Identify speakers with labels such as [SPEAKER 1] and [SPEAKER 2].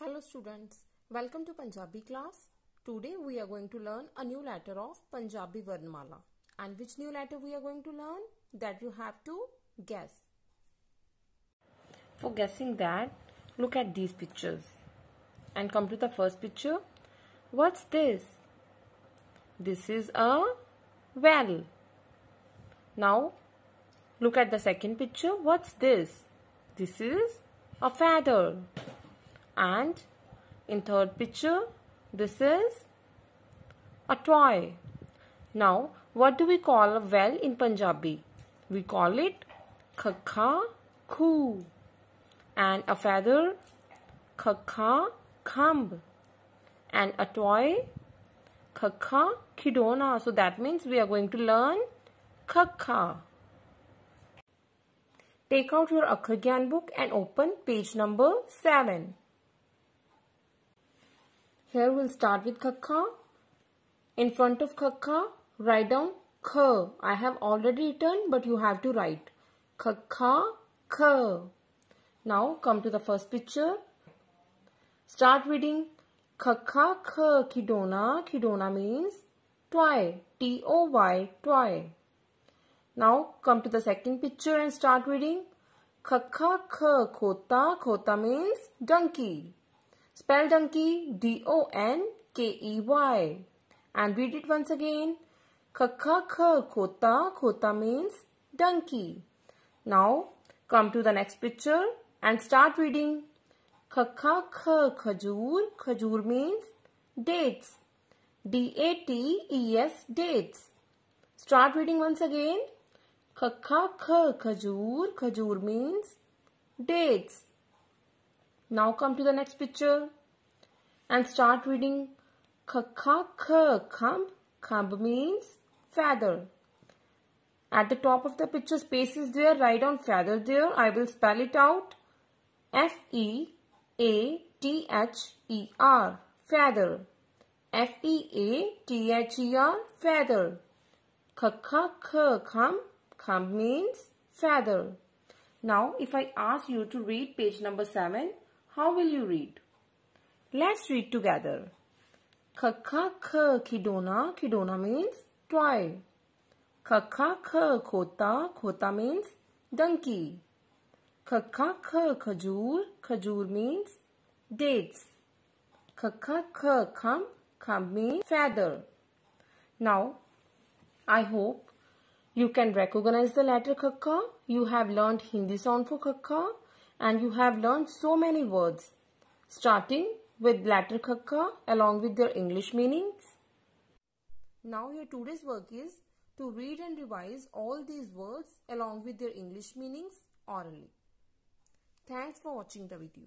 [SPEAKER 1] Hello students, welcome to Punjabi class. Today we are going to learn a new letter of Punjabi Varnamala. And which new letter we are going to learn? That you have to guess. For guessing that, look at these pictures. And come to the first picture. What's this? This is a well. Now, look at the second picture. What's this? This is a feather and in third picture this is a toy. Now what do we call a well in Punjabi? We call it khakha khu and a feather khakha khamb and a toy khakha khidona. So that means we are going to learn khakha. Take out your Akhar Gyan book and open page number 7. Here we'll start with kaka. In front of kaka, write down kh. I have already written but you have to write. kaka kh. Now come to the first picture. Start reading kaka kh kidona. Kidona means toy. T-O-Y, toy. Now come to the second picture and start reading kaka kh khota. Khota means donkey. Spell donkey D-O-N-K-E-Y. And read it once again. Kakaka kota. Kota means donkey. Now come to the next picture and start reading. Kakaka khajur. Khajur means dates. D-A-T-E-S dates. Start reading once again. Kakaka khajur. Khajur means dates. Now come to the next picture and start reading K-K-K, khumb. Khumb means feather. At the top of the picture space is there, write down feather there. I will spell it out. F-E-A-T-H-E-R, feather. F-E-A-T-H-E-R, feather. K-K-K, khumb. Khumb means feather. Now, if I ask you to read page number 7, how will you read? Let's read together. Kakakha kidona kidona means toy. Kakakha kota kota means donkey. Kakakha khajur khajur means dates. Kakakha kam kam means feather. Now, I hope you can recognize the letter kakka. You have learned Hindi sound for kakka and you have learned so many words starting with latter khakka along with their English meanings. Now your today's work is to read and revise all these words along with their English meanings orally. Thanks for watching the video.